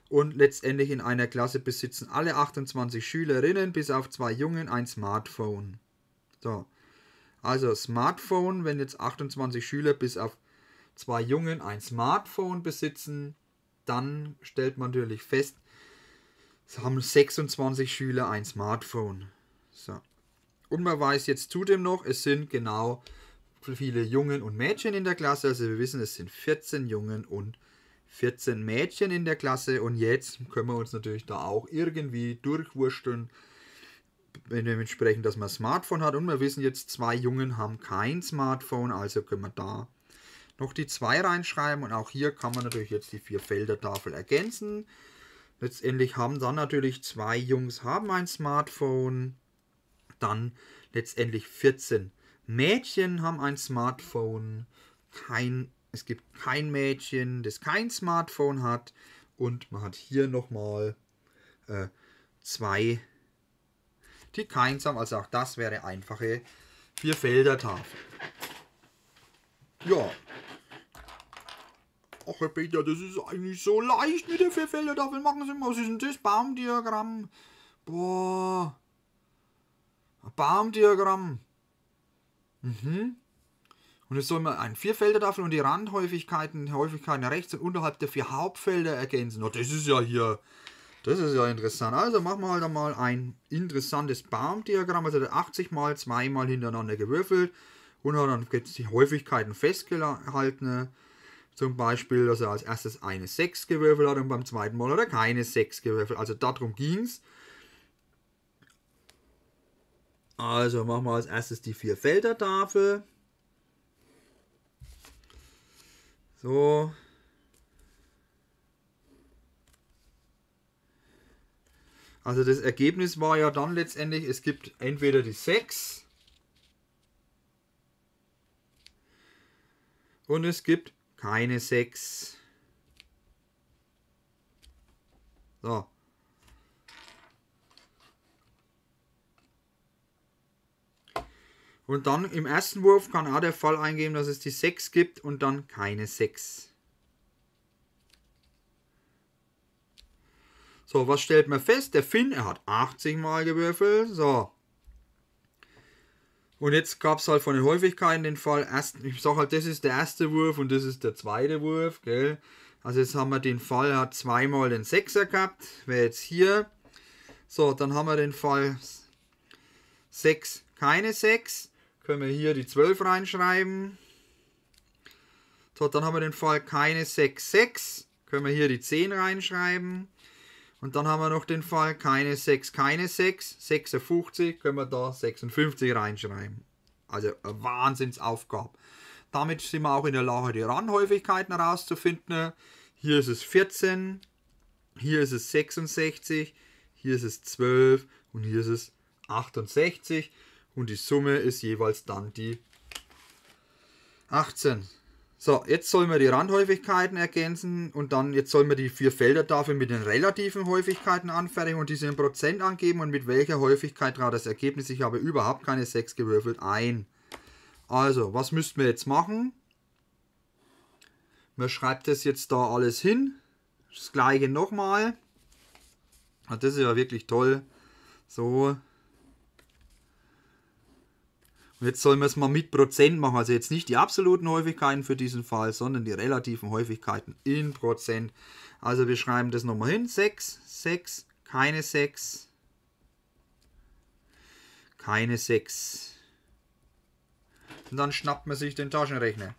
Speaker 1: und letztendlich in einer Klasse besitzen alle 28 Schülerinnen bis auf zwei Jungen ein Smartphone. So, also Smartphone, wenn jetzt 28 Schüler bis auf zwei Jungen ein Smartphone besitzen, dann stellt man natürlich fest, es haben 26 Schüler ein Smartphone. So. Und man weiß jetzt zudem noch, es sind genau viele Jungen und Mädchen in der Klasse. Also wir wissen, es sind 14 Jungen und 14 Mädchen in der Klasse. Und jetzt können wir uns natürlich da auch irgendwie durchwurschteln dementsprechend, dass man ein Smartphone hat und wir wissen jetzt, zwei Jungen haben kein Smartphone, also können wir da noch die zwei reinschreiben und auch hier kann man natürlich jetzt die vier Felder Tafel ergänzen. Letztendlich haben dann natürlich zwei Jungs haben ein Smartphone, dann letztendlich 14 Mädchen haben ein Smartphone, kein, es gibt kein Mädchen, das kein Smartphone hat und man hat hier nochmal äh, zwei die Keinsam, also auch das wäre einfache Vierfelder-Tafel. Ja. Ach, Herr Peter, das ist eigentlich so leicht mit der Vierfelder-Tafel. Machen Sie mal, was ist denn das? Baumdiagramm. Boah. Baumdiagramm. Mhm. Und jetzt soll man ein Vierfelder-Tafel und die Randhäufigkeiten, Häufigkeiten rechts und unterhalb der vier Hauptfelder ergänzen. Na, das ist ja hier das ist ja interessant. Also machen wir halt einmal ein interessantes Baumdiagramm. Also 80 mal zweimal hintereinander gewürfelt und hat dann die Häufigkeiten festgehalten. Zum Beispiel, dass er als erstes eine 6 gewürfelt hat und beim zweiten Mal hat er keine 6 gewürfelt. Also darum ging es. Also machen wir als erstes die Vier-Felder-Tafel. So, Also das Ergebnis war ja dann letztendlich, es gibt entweder die 6 und es gibt keine 6. So. Und dann im ersten Wurf kann auch der Fall eingeben, dass es die 6 gibt und dann keine 6. So, was stellt man fest? Der Finn, er hat 80 Mal gewürfelt. So. Und jetzt gab es halt von den Häufigkeiten den Fall, erst, ich sage halt, das ist der erste Wurf und das ist der zweite Wurf, gell? Also jetzt haben wir den Fall, er hat zweimal den Sechser gehabt, wäre jetzt hier. So, dann haben wir den Fall 6, keine 6. Können wir hier die 12 reinschreiben. So, dann haben wir den Fall keine 6, 6. Können wir hier die 10 reinschreiben. Und dann haben wir noch den Fall, keine 6, keine 6, 56, können wir da 56 reinschreiben. Also eine Wahnsinnsaufgabe. Damit sind wir auch in der Lage, die Ranhäufigkeiten herauszufinden. Hier ist es 14, hier ist es 66, hier ist es 12 und hier ist es 68. Und die Summe ist jeweils dann die 18. So, jetzt sollen wir die Randhäufigkeiten ergänzen und dann jetzt sollen wir die vier Felder dafür mit den relativen Häufigkeiten anfertigen und diese in Prozent angeben und mit welcher Häufigkeit trat das Ergebnis, ich habe überhaupt keine 6 gewürfelt, ein. Also, was müssten wir jetzt machen? Man schreibt das jetzt da alles hin. Das gleiche nochmal. Ah, das ist ja wirklich toll. So, jetzt sollen wir es mal mit Prozent machen. Also jetzt nicht die absoluten Häufigkeiten für diesen Fall, sondern die relativen Häufigkeiten in Prozent. Also wir schreiben das nochmal hin. 6, 6, keine 6, keine 6. Und dann schnappt man sich den Taschenrechner.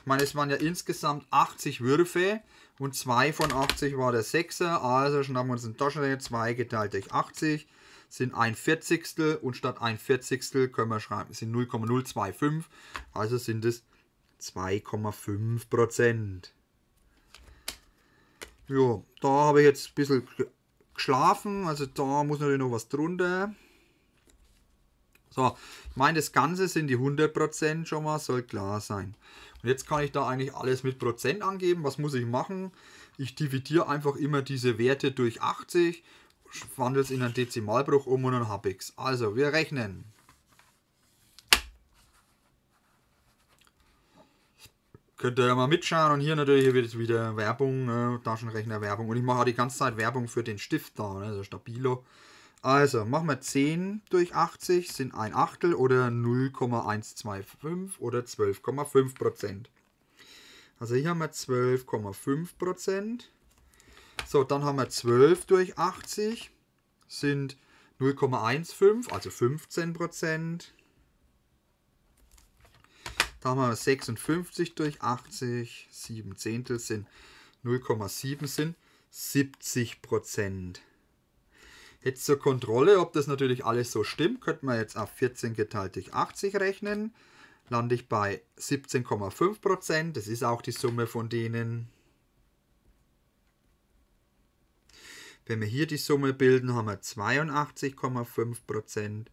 Speaker 1: Ich meine, es waren ja insgesamt 80 Würfe und 2 von 80 war der 6er. Also schnappen wir uns den Taschenrechner, 2 geteilt durch 80 sind ein Vierzigstel und statt ein Vierzigstel können wir schreiben, sind 0,025, also sind es 2,5 Prozent. Ja, da habe ich jetzt ein bisschen geschlafen, also da muss natürlich noch was drunter. So, ich meine, das Ganze sind die 100% schon mal, soll klar sein. Und jetzt kann ich da eigentlich alles mit Prozent angeben. Was muss ich machen? Ich dividiere einfach immer diese Werte durch 80 wandle es in einen Dezimalbruch um und dann habe ich es. Also, wir rechnen. Könnt ihr ja mal mitschauen und hier natürlich wird wieder Werbung, äh, Taschenrechner Werbung. Und ich mache auch die ganze Zeit Werbung für den Stift da, ne? also Stabilo. Also, machen wir 10 durch 80 sind ein Achtel oder 0,125 oder 12,5 Also hier haben wir 12,5 so, dann haben wir 12 durch 80 sind 0,15, also 15 Prozent. Dann haben wir 56 durch 80, 7 Zehntel sind 0,7 sind 70 Prozent. Jetzt zur Kontrolle, ob das natürlich alles so stimmt, könnte man jetzt auf 14 geteilt durch 80 rechnen. Lande ich bei 17,5%, das ist auch die Summe von denen. Wenn wir hier die Summe bilden, haben wir 82,5%.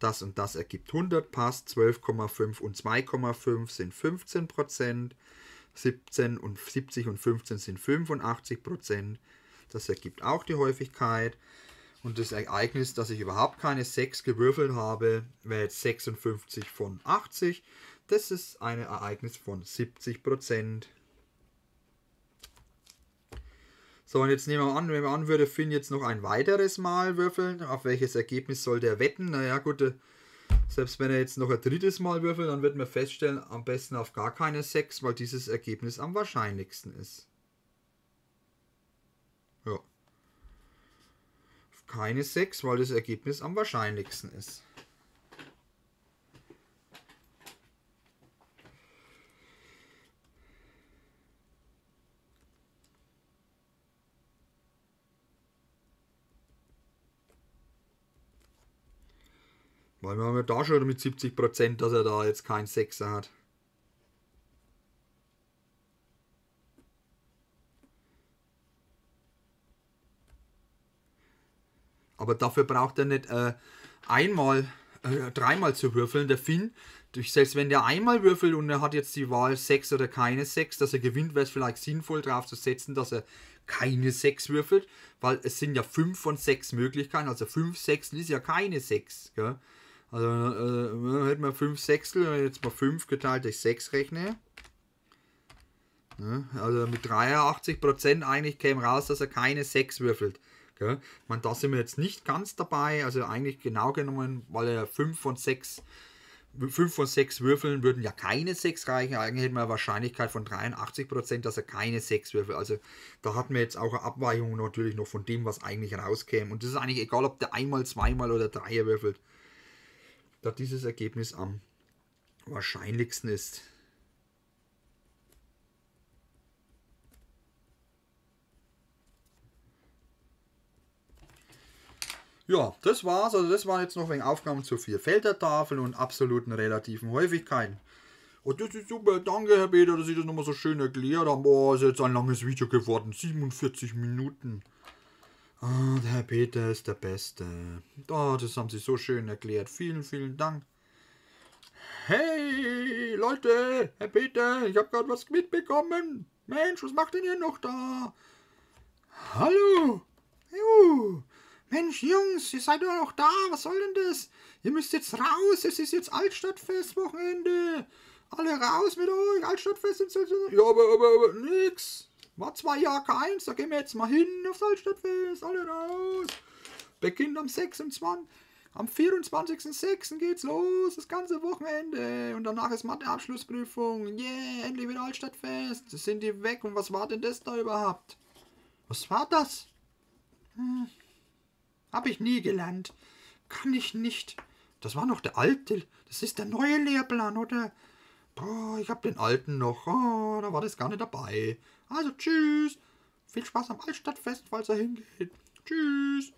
Speaker 1: Das und das ergibt 100, passt 12,5 und 2,5 sind 15%. 17 und 70 und 15 sind 85%. Das ergibt auch die Häufigkeit. Und das Ereignis, dass ich überhaupt keine 6 gewürfelt habe, wäre jetzt 56 von 80. Das ist ein Ereignis von 70 Prozent. So, und jetzt nehmen wir an, wenn man an, würde Finn jetzt noch ein weiteres Mal würfeln. Auf welches Ergebnis sollte er wetten? Naja, gut, äh, selbst wenn er jetzt noch ein drittes Mal würfelt, dann wird man feststellen, am besten auf gar keine 6, weil dieses Ergebnis am wahrscheinlichsten ist. Ja. Auf keine 6, weil das Ergebnis am wahrscheinlichsten ist. Weil wir haben ja da schon mit 70%, dass er da jetzt keinen Sechser hat. Aber dafür braucht er nicht äh, einmal, äh, dreimal zu würfeln. Der Finn, selbst wenn der einmal würfelt und er hat jetzt die Wahl 6 oder keine 6, dass er gewinnt, wäre es vielleicht sinnvoll darauf zu setzen, dass er keine 6 würfelt, weil es sind ja 5 von 6 Möglichkeiten. Also 5 Sechstel ist ja keine 6. Gell? Also äh, hätten wir 5 Sechstel, wenn ich jetzt mal 5 geteilt durch 6 rechne. Ne? Also mit 83% eigentlich käme raus, dass er keine 6 würfelt. Gell? meine, da sind wir jetzt nicht ganz dabei. Also eigentlich genau genommen, weil er 5 von 6 5 von 6 Würfeln würden ja keine 6 reichen. Eigentlich hätten wir eine Wahrscheinlichkeit von 83%, dass er keine 6 würfelt. Also da hatten wir jetzt auch eine Abweichung natürlich noch von dem, was eigentlich rauskäme. Und das ist eigentlich egal, ob der einmal, zweimal oder dreier würfelt da dieses Ergebnis am wahrscheinlichsten ist. Ja, das war's. Also das waren jetzt noch wegen Aufgaben zur Vierfeldertafel und absoluten relativen Häufigkeiten. Und oh, das ist super. Danke, Herr Peter, dass Sie das nochmal so schön erklärt haben. Boah, ist jetzt ein langes Video geworden. 47 Minuten. Ah, der Herr Peter ist der Beste. Oh, das haben Sie so schön erklärt. Vielen, vielen Dank. Hey, Leute, Herr Peter, ich habe gerade was mitbekommen. Mensch, was macht denn ihr noch da? Hallo. Juhu. Mensch, Jungs, ihr seid doch noch da. Was soll denn das? Ihr müsst jetzt raus. Es ist jetzt Altstadtfest-Wochenende. Alle raus mit euch. Altstadtfest ist jetzt... Ja, aber, aber, aber, nix. War zwei Jahre keins, da gehen wir jetzt mal hin aufs Altstadtfest, alle raus. Beginnt am 26. Am 24.06. geht's los, das ganze Wochenende. Und danach ist Matheabschlussprüfung. Yeah, endlich wieder Altstadtfest. Sind die weg und was war denn das da überhaupt? Was war das? Hm. Hab ich nie gelernt. Kann ich nicht. Das war noch der alte. Das ist der neue Lehrplan, oder? Boah, ich hab den alten noch. Oh, da war das gar nicht dabei. Also tschüss. Viel Spaß am Altstadtfest, falls er hingeht. Tschüss.